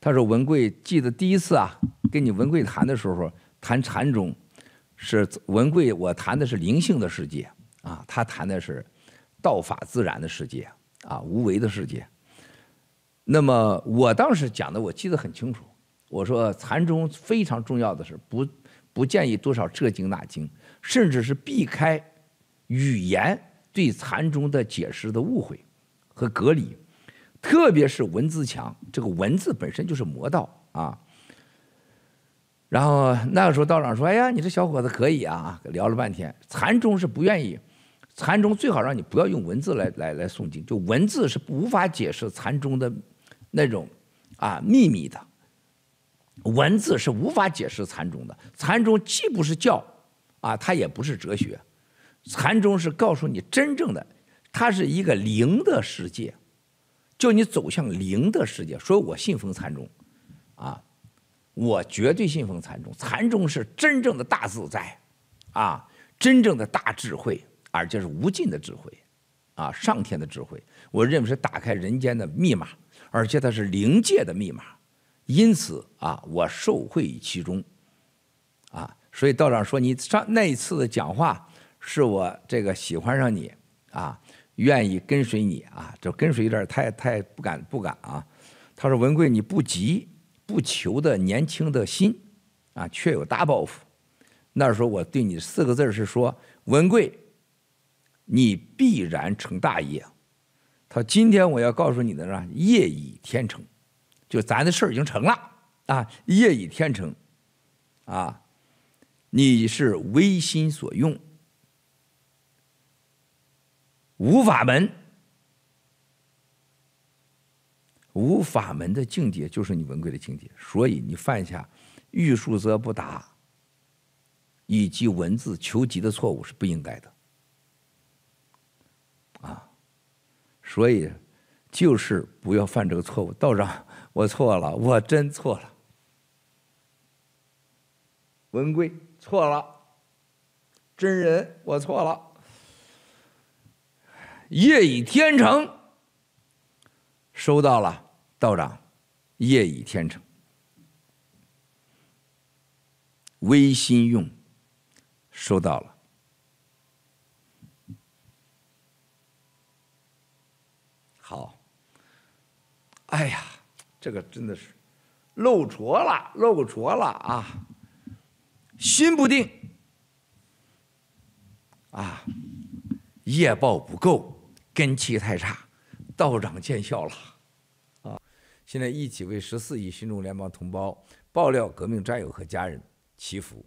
他说：“文贵，记得第一次啊，跟你文贵谈的时候，谈禅宗，是文贵我谈的是灵性的世界，啊，他谈的是道法自然的世界，啊，无为的世界。那么我当时讲的，我记得很清楚。我说禅宗非常重要的是不不建议多少这经那经，甚至是避开语言对禅宗的解释的误会和隔离。”特别是文字强，这个文字本身就是魔道啊。然后那个时候道长说：“哎呀，你这小伙子可以啊！”啊，聊了半天，禅宗是不愿意，禅宗最好让你不要用文字来来来诵经，就文字是无法解释禅宗的那种啊秘密的。文字是无法解释禅宗的，禅宗既不是教啊，它也不是哲学，禅宗是告诉你真正的，它是一个灵的世界。叫你走向零的世界，所以我信奉禅宗，啊，我绝对信奉禅宗。禅宗是真正的大自在，啊，真正的大智慧，而且是无尽的智慧，啊，上天的智慧。我认为是打开人间的密码，而且它是灵界的密码。因此啊，我受惠其中，啊，所以道长说你上那一次的讲话，是我这个喜欢上你，啊。愿意跟随你啊，就跟随有点太太不敢不敢啊。他说：“文贵，你不急不求的年轻的心，啊，却有大抱负。那时候我对你四个字是说，文贵，你必然成大业。他今天我要告诉你的呢，业已天成，就咱的事儿已经成了啊！业已天成，啊，你是唯心所用。”无法门，无法门的境界就是你文贵的境界，所以你犯下欲速则不达，以及文字求极的错误是不应该的，啊，所以就是不要犯这个错误。道长，我错了，我真错了，文贵错了，真人我错了。夜以天成，收到了，道长，夜以天成，微信用，收到了，好，哎呀，这个真的是漏着了，漏着了啊，心不定啊，业报不够。根气太差，道长见笑了，啊！现在一起为十四亿新中国联邦同胞、爆料革命战友和家人祈福。